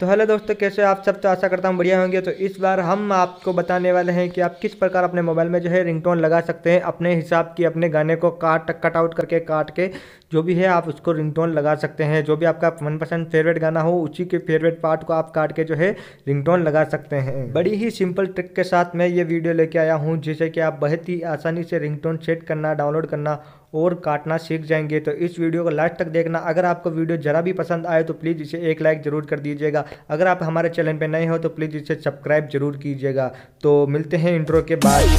तो हेलो दोस्तों कैसे आप सब तो आशा करता हूँ बढ़िया होंगे तो इस बार हम आपको बताने वाले हैं कि आप किस प्रकार अपने मोबाइल में जो है रिंगटोन लगा सकते हैं अपने हिसाब की अपने गाने को काट कट आउट करके काट के जो भी है आप उसको रिंगटोन लगा सकते हैं जो भी आपका मनपसंद फेवरेट गाना हो उसी के फेवरेट पार्ट को आप काट के जो है रिंगटोन लगा सकते हैं बड़ी ही सिंपल ट्रिक के साथ मैं ये वीडियो लेके आया हूँ जिसे कि आप बहुत ही आसानी से रिंगटोन सेट करना डाउनलोड करना और काटना सीख जाएंगे तो इस वीडियो को लास्ट तक देखना अगर आपको वीडियो ज़रा भी पसंद आए तो प्लीज़ इसे एक लाइक ज़रूर कर दीजिएगा अगर आप हमारे चैनल पर नए हो तो प्लीज़ इसे सब्सक्राइब जरूर कीजिएगा तो मिलते हैं इंट्रो के बाद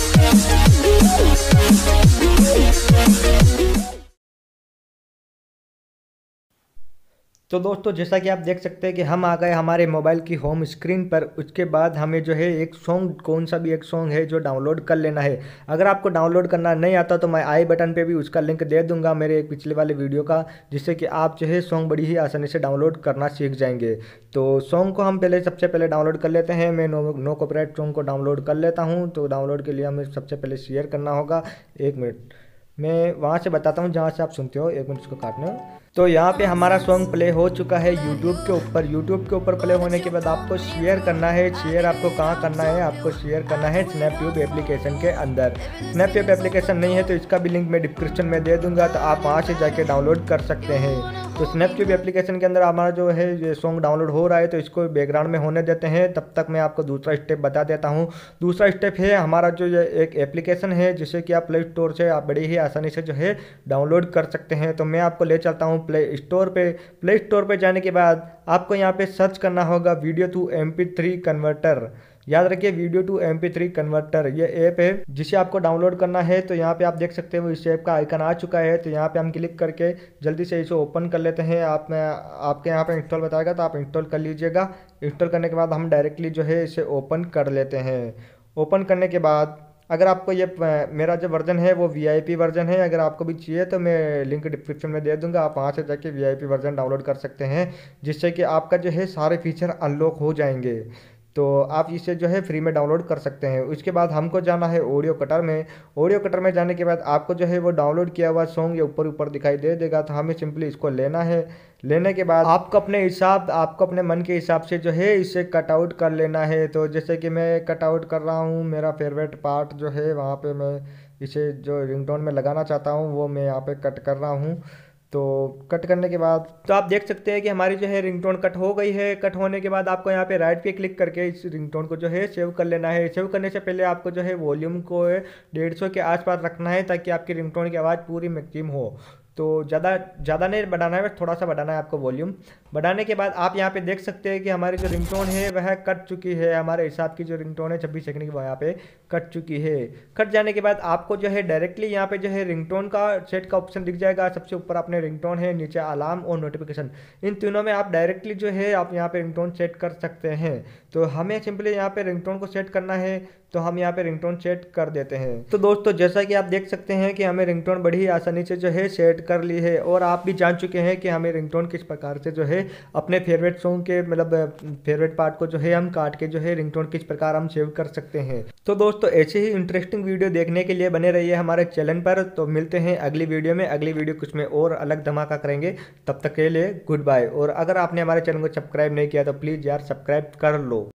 तो दोस्तों जैसा कि आप देख सकते हैं कि हम आ गए हमारे मोबाइल की होम स्क्रीन पर उसके बाद हमें जो है एक सॉन्ग कौन सा भी एक सॉन्ग है जो डाउनलोड कर लेना है अगर आपको डाउनलोड करना नहीं आता तो मैं आई बटन पे भी उसका लिंक दे दूंगा मेरे एक पिछले वाले वीडियो का जिससे कि आप जो है सॉन्ग बड़ी ही आसानी से डाउनलोड करना सीख जाएंगे तो सॉन्ग को हम पहले सबसे पहले डाउनलोड कर लेते हैं मैं नो नो कॉपरेट सॉन्ग को डाउनलोड कर लेता हूँ तो डाउनलोड के लिए हमें सबसे पहले शेयर करना होगा एक मिनट मैं वहाँ से बताता हूँ जहाँ से आप सुनते हो एक मिनट उसको काटने तो यहाँ पे हमारा सॉन्ग प्ले हो चुका है यूट्यूब के ऊपर यूट्यूब के ऊपर प्ले होने के बाद आपको शेयर करना है शेयर आपको कहाँ करना है आपको शेयर करना है स्नैपट्यूब एप्लीकेशन के अंदर स्नैपट्यूब एप्लीकेशन नहीं है तो इसका भी लिंक मैं डिस्क्रिप्शन में दे दूंगा तो आप वहाँ से जाके डाउनलोड कर सकते हैं तो भी एप्लीकेशन के अंदर हमारा जो है ये सॉन्ग डाउनलोड हो रहा है तो इसको बैकग्राउंड में होने देते हैं तब तक मैं आपको दूसरा स्टेप बता देता हूँ दूसरा स्टेप है हमारा जो एक एप्लीकेशन है जिसे कि आप प्ले स्टोर से आप बड़ी ही आसानी से जो है डाउनलोड कर सकते हैं तो मैं आपको ले चलता हूँ प्ले स्टोर पर प्ले स्टोर पर जाने के बाद आपको यहाँ पर सर्च करना होगा वीडियो टू एम कन्वर्टर याद रखिए video to M three converter ये ऐप है जिसे आपको डाउनलोड करना है तो यहाँ पे आप देख सकते हो इस ऐप का आइकन आ चुका है तो यहाँ पे हम क्लिक करके जल्दी से इसे ओपन कर लेते हैं आप मैं आपके यहाँ पे इंस्टॉल बताएगा तो आप इंस्टॉल कर लीजिएगा इंस्टॉल करने के बाद हम डायरेक्टली जो है इसे ओपन कर लेते हैं ओपन करने के बाद अगर आपको ये मेरा जो वर्जन है वो पी वर्जन है अगर आपको भी चाहिए तो मैं लिंक डिस्क्रिप्शन में दे दूंगा आप वहाँ से जाके पी वर्जन डाउनलोड कर सकते हैं जिससे कि आपका जो है सारे फीचर अनलॉक हो जाएंगे तो आप इसे जो है फ्री में डाउनलोड कर सकते हैं उसके बाद हमको जाना है ऑडियो कटर में ऑडियो कटर में जाने के बाद आपको जो है वो डाउनलोड किया हुआ सॉन्ग ये ऊपर ऊपर दिखाई दे देगा तो हमें सिंपली इसको लेना है लेने के बाद आपको अपने हिसाब आपको अपने मन के हिसाब से जो है इसे कटआउट कर लेना है तो जैसे कि मैं कटआउट कर रहा हूँ मेरा फेवरेट पार्ट जो है वहाँ पर मैं इसे जो रिंगटोन में लगाना चाहता हूँ वो मैं यहाँ पर कट कर रहा हूँ तो कट करने के बाद तो आप देख सकते हैं कि हमारी जो है रिंगटोन कट हो गई है कट होने के बाद आपको यहाँ पे राइट पे क्लिक करके इस रिंगटोन को जो है सेव कर लेना है सेव करने से पहले आपको जो है वॉल्यूम को डेढ़ सौ के आसपास रखना है ताकि आपकी रिंगटोन की आवाज़ पूरी मैक्सिम हो तो ज़्यादा ज़्यादा नहीं बढ़ाना है बस थोड़ा सा बढ़ाना है आपको वॉल्यूम बढ़ाने के बाद आप यहाँ पे देख सकते हैं कि हमारी जो रिंगटोन है वह कट चुकी है हमारे हिसाब की जो रिंगटोन है छब्बीस सेकंड की वह यहाँ पे कट चुकी है कट जाने के बाद आपको जो है डायरेक्टली यहाँ पे जो है रिंगटोन का सेट का ऑप्शन दिख जाएगा सबसे ऊपर आपने रिंग है नीचे अलार्म और नोटिफिकेशन इन तीनों में आप डायरेक्टली जो है आप यहाँ पर रिंग सेट कर सकते हैं तो हमें सिंपली यहाँ पर रिंगटोन को सेट करना है तो हम यहाँ पे रिंगटोन सेट कर देते हैं तो दोस्तों जैसा कि आप देख सकते हैं कि हमें रिंगटोन बड़ी आसानी से जो है सेट सेट कर ली है और आप भी जान चुके हैं कि हमें रिंगटोन किस प्रकार से जो है अपने फेवरेट सॉन्ग के मतलब फेवरेट पार्ट को जो है हम काट के जो है रिंगटोन किस प्रकार हम सेव कर सकते हैं तो दोस्तों ऐसे ही इंटरेस्टिंग वीडियो देखने के लिए बने रहिए हमारे चैनल पर तो मिलते हैं अगली वीडियो में अगली वीडियो कुछ में और अलग धमाका करेंगे तब तक के लिए गुड बाय और अगर आपने हमारे चैनल को सब्सक्राइब नहीं किया तो प्लीज़ यार सब्सक्राइब कर लो